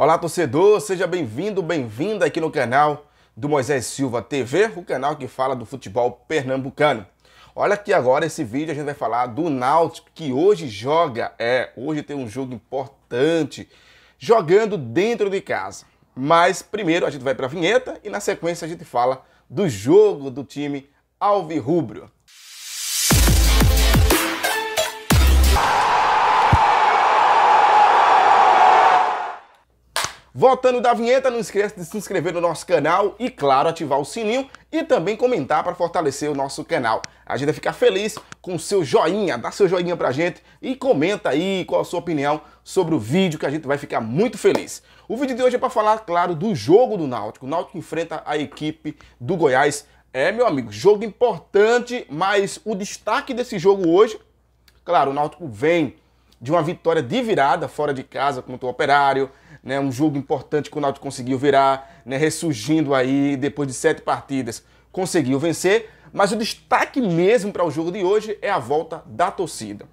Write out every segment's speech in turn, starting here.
Olá, torcedor, seja bem-vindo, bem-vinda aqui no canal do Moisés Silva TV, o canal que fala do futebol pernambucano. Olha aqui agora esse vídeo, a gente vai falar do Náutico que hoje joga, é, hoje tem um jogo importante, jogando dentro de casa. Mas primeiro a gente vai para a vinheta e na sequência a gente fala do jogo do time Alvirrubro. Voltando da vinheta, não esqueça de se inscrever no nosso canal e, claro, ativar o sininho e também comentar para fortalecer o nosso canal. A gente vai ficar feliz com o seu joinha, dá seu joinha a gente e comenta aí qual a sua opinião sobre o vídeo que a gente vai ficar muito feliz. O vídeo de hoje é para falar, claro, do jogo do Náutico. O Náutico enfrenta a equipe do Goiás. É, meu amigo, jogo importante, mas o destaque desse jogo hoje, claro, o Náutico vem de uma vitória de virada fora de casa contra o Operário, né, um jogo importante que o Náutico conseguiu virar, né, ressurgindo aí depois de sete partidas, conseguiu vencer, mas o destaque mesmo para o jogo de hoje é a volta da torcida.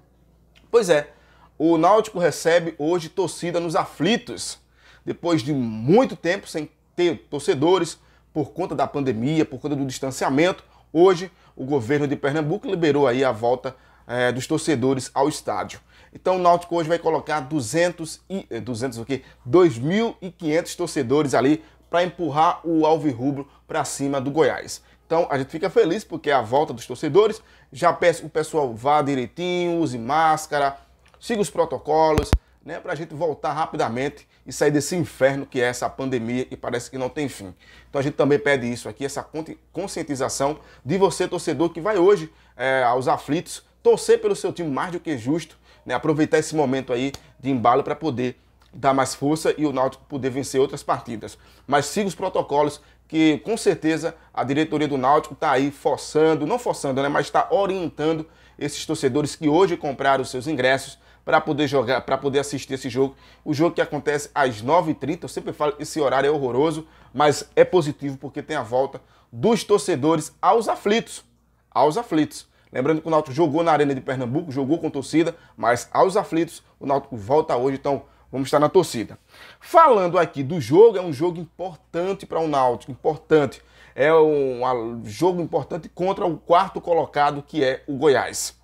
Pois é, o Náutico recebe hoje torcida nos aflitos, depois de muito tempo sem ter torcedores por conta da pandemia, por conta do distanciamento, hoje o governo de Pernambuco liberou aí a volta é, dos torcedores ao estádio. Então o Náutico hoje vai colocar 200 e 200 eh, o quê? 2.500 torcedores ali para empurrar o Alvirrubro para cima do Goiás. Então a gente fica feliz porque é a volta dos torcedores. Já peço o pessoal vá direitinho, use máscara, siga os protocolos, né, para a gente voltar rapidamente e sair desse inferno que é essa pandemia e parece que não tem fim. Então a gente também pede isso aqui, essa conscientização de você torcedor que vai hoje é, aos aflitos torcer pelo seu time mais do que justo né, aproveitar esse momento aí de embalo para poder dar mais força e o Náutico poder vencer outras partidas. Mas siga os protocolos que com certeza a diretoria do Náutico está aí forçando, não forçando, né, mas está orientando esses torcedores que hoje compraram os seus ingressos para poder jogar, para poder assistir esse jogo. O jogo que acontece às 9h30, eu sempre falo que esse horário é horroroso, mas é positivo porque tem a volta dos torcedores aos aflitos. Aos aflitos. Lembrando que o Náutico jogou na Arena de Pernambuco, jogou com torcida, mas aos aflitos o Náutico volta hoje, então vamos estar na torcida. Falando aqui do jogo, é um jogo importante para o Náutico, importante. É um jogo importante contra o quarto colocado, que é o Goiás.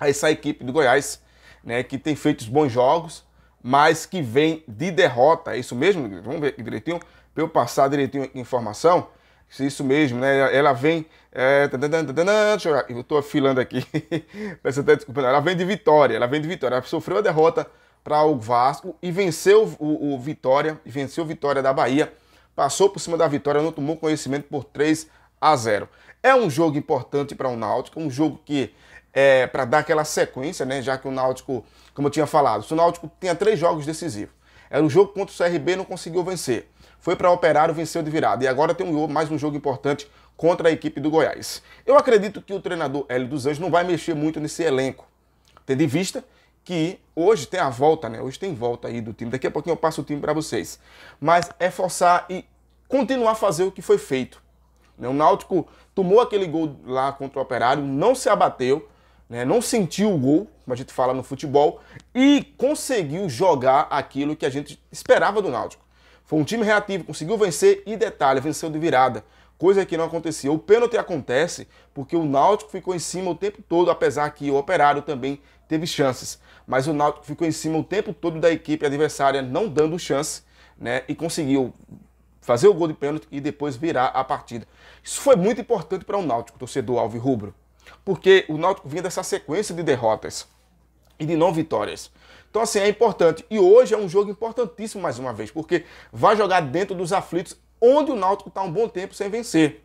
Essa equipe do Goiás, né, que tem feito bons jogos, mas que vem de derrota. É isso mesmo? Vamos ver direitinho, para eu passar direitinho a informação. Isso mesmo, né? Ela vem. É, deixa eu, eu tô afilando aqui. Peço até desculpa. Ela vem de vitória. Ela vem de vitória. Ela sofreu a derrota para o Vasco e venceu o, o Vitória. E venceu o Vitória da Bahia. Passou por cima da vitória, não tomou conhecimento por 3 a 0. É um jogo importante para o Náutico, um jogo que é para dar aquela sequência, né? Já que o Náutico, como eu tinha falado, o Náutico tinha três jogos decisivos. Era o jogo contra o CRB, não conseguiu vencer foi para Operário, venceu de virada. E agora tem um, mais um jogo importante contra a equipe do Goiás. Eu acredito que o treinador Hélio dos Anjos não vai mexer muito nesse elenco, tendo em vista que hoje tem a volta, né? Hoje tem volta aí do time. Daqui a pouquinho eu passo o time para vocês. Mas é forçar e continuar a fazer o que foi feito. Né? O Náutico tomou aquele gol lá contra o Operário, não se abateu, né? não sentiu o gol, como a gente fala no futebol, e conseguiu jogar aquilo que a gente esperava do Náutico. Foi um time reativo, conseguiu vencer e detalhe, venceu de virada. Coisa que não acontecia. O pênalti acontece porque o Náutico ficou em cima o tempo todo, apesar que o Operário também teve chances. Mas o Náutico ficou em cima o tempo todo da equipe adversária, não dando chance, né? E conseguiu fazer o gol de pênalti e depois virar a partida. Isso foi muito importante para o Náutico, torcedor Alves Rubro, porque o Náutico vinha dessa sequência de derrotas e de não vitórias. Então, assim, é importante. E hoje é um jogo importantíssimo, mais uma vez, porque vai jogar dentro dos aflitos, onde o Náutico está um bom tempo sem vencer.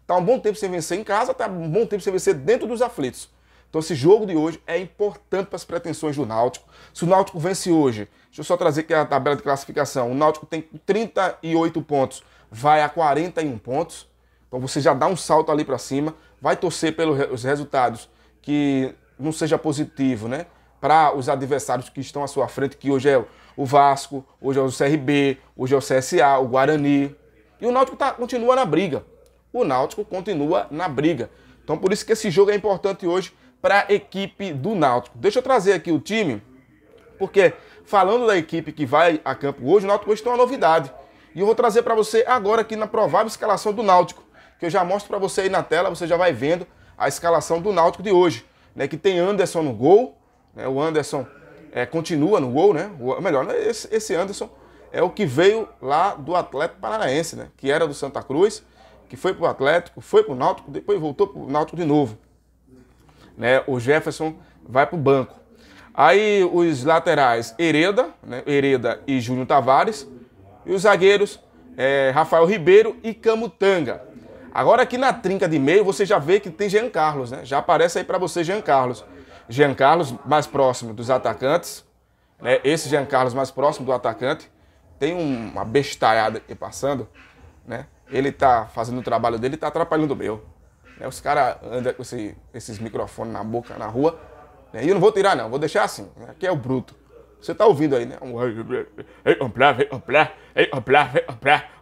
Está um bom tempo sem vencer em casa, está um bom tempo sem vencer dentro dos aflitos. Então, esse jogo de hoje é importante para as pretensões do Náutico. Se o Náutico vence hoje, deixa eu só trazer aqui a tabela de classificação. O Náutico tem 38 pontos, vai a 41 pontos. Então, você já dá um salto ali para cima. Vai torcer pelos resultados que não seja positivo, né? para os adversários que estão à sua frente, que hoje é o Vasco, hoje é o CRB, hoje é o CSA, o Guarani. E o Náutico tá, continua na briga. O Náutico continua na briga. Então por isso que esse jogo é importante hoje para a equipe do Náutico. Deixa eu trazer aqui o time, porque falando da equipe que vai a campo hoje, o Náutico hoje tem uma novidade. E eu vou trazer para você agora aqui na provável escalação do Náutico, que eu já mostro para você aí na tela, você já vai vendo a escalação do Náutico de hoje, né, que tem Anderson no gol, é, o Anderson é, continua no gol, né? O, melhor, né? esse, esse Anderson é o que veio lá do Atlético Paranaense, né? Que era do Santa Cruz, que foi pro Atlético, foi pro Náutico, depois voltou pro Náutico de novo. Né? O Jefferson vai pro banco. Aí os laterais, Hereda, né? Hereda e Júnior Tavares. E os zagueiros, é, Rafael Ribeiro e Camutanga. Agora aqui na trinca de meio, você já vê que tem Jean Carlos, né? Já aparece aí para você Jean Carlos. Jean Carlos mais próximo dos atacantes, né? esse Jean Carlos mais próximo do atacante, tem uma bestalhada aqui passando, né? ele tá fazendo o trabalho dele e tá atrapalhando o meu. Né? Os caras andam com esse, esses microfones na boca, na rua, né? e eu não vou tirar não, vou deixar assim, né? aqui é o bruto. Você tá ouvindo aí, né? vem vem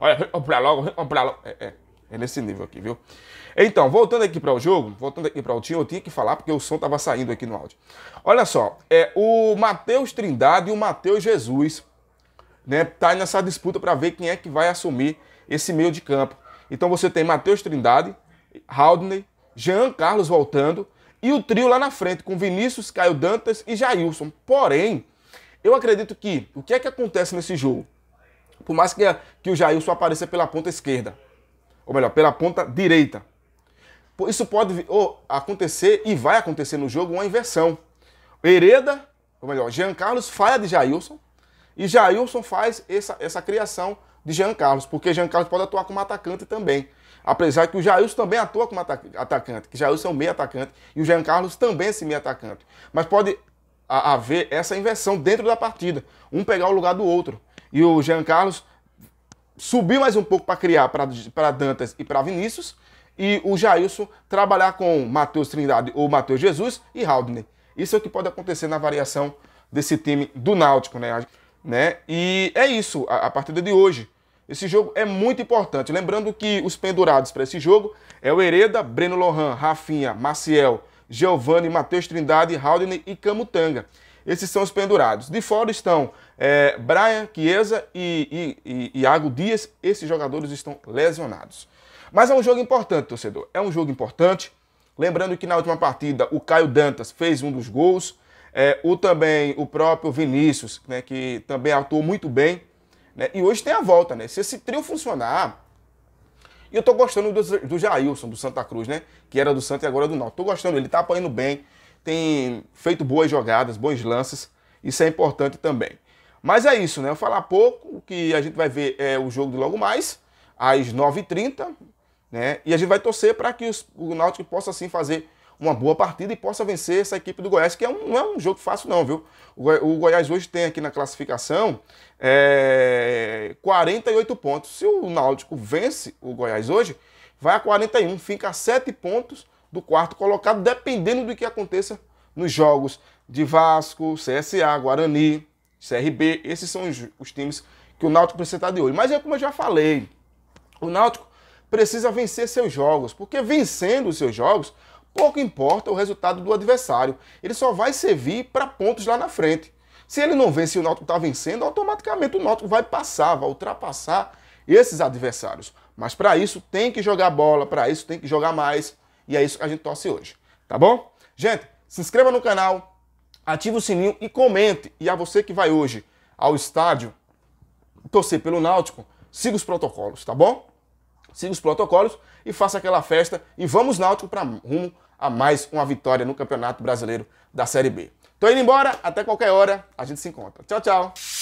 olha, vem logo, vem logo. É, é. É nesse nível aqui, viu? Então, voltando aqui para o jogo, voltando aqui para o time, eu tinha que falar porque o som estava saindo aqui no áudio. Olha só, é o Matheus Trindade e o Matheus Jesus, né, tá nessa disputa para ver quem é que vai assumir esse meio de campo. Então você tem Matheus Trindade, Haldney, Jean Carlos voltando e o trio lá na frente com Vinícius, Caio Dantas e Jailson. Porém, eu acredito que o que é que acontece nesse jogo? Por mais que, que o Jailson apareça pela ponta esquerda, ou melhor, pela ponta direita. Isso pode acontecer e vai acontecer no jogo uma inversão. Hereda, ou melhor, Jean Carlos falha de Jailson e Jailson faz essa, essa criação de Jean Carlos, porque Jean Carlos pode atuar como atacante também. Apesar que o Jailson também atua como atacante, que Jailson é um meio atacante e o Jean Carlos também é esse meio atacante. Mas pode haver essa inversão dentro da partida, um pegar o lugar do outro. E o Jean Carlos subir mais um pouco para criar para Dantas e para Vinícius, e o Jailson trabalhar com Matheus Trindade ou Matheus Jesus e Haldner. Isso é o que pode acontecer na variação desse time do Náutico, né? né? E é isso a, a partida de hoje. Esse jogo é muito importante. Lembrando que os pendurados para esse jogo é o Hereda, Breno Lohan, Rafinha, Maciel, Giovanni, Matheus Trindade, Haldner e Camutanga. Esses são os pendurados. De fora estão é, Brian Chiesa e, e, e Iago Dias. Esses jogadores estão lesionados. Mas é um jogo importante, torcedor. É um jogo importante. Lembrando que na última partida o Caio Dantas fez um dos gols. É, o também o próprio Vinícius, né, que também atuou muito bem. Né, e hoje tem a volta, né? Se esse trio funcionar, e eu tô gostando do, do Jailson, do Santa Cruz, né? Que era do Santa e agora é do Náutico. Tô gostando, ele tá apanhando bem tem feito boas jogadas, bons lances. Isso é importante também. Mas é isso, né? Eu falar pouco, que a gente vai ver é, o jogo de logo mais, às 9h30, né? E a gente vai torcer para que os, o Náutico possa assim fazer uma boa partida e possa vencer essa equipe do Goiás, que é um, não é um jogo fácil, não, viu? O, o Goiás hoje tem aqui na classificação é, 48 pontos. Se o Náutico vence o Goiás hoje, vai a 41, fica a 7 pontos do quarto colocado, dependendo do que aconteça nos jogos de Vasco, CSA, Guarani, CRB. Esses são os, os times que o Náutico precisa estar de olho. Mas é como eu já falei, o Náutico precisa vencer seus jogos, porque vencendo os seus jogos, pouco importa o resultado do adversário. Ele só vai servir para pontos lá na frente. Se ele não vence e o Náutico está vencendo, automaticamente o Náutico vai passar, vai ultrapassar esses adversários. Mas para isso tem que jogar bola, para isso tem que jogar mais, e é isso que a gente torce hoje, tá bom? Gente, se inscreva no canal, ative o sininho e comente. E a você que vai hoje ao estádio torcer pelo Náutico, siga os protocolos, tá bom? Siga os protocolos e faça aquela festa e vamos Náutico para rumo a mais uma vitória no Campeonato Brasileiro da Série B. Tô indo embora, até qualquer hora a gente se encontra. Tchau, tchau.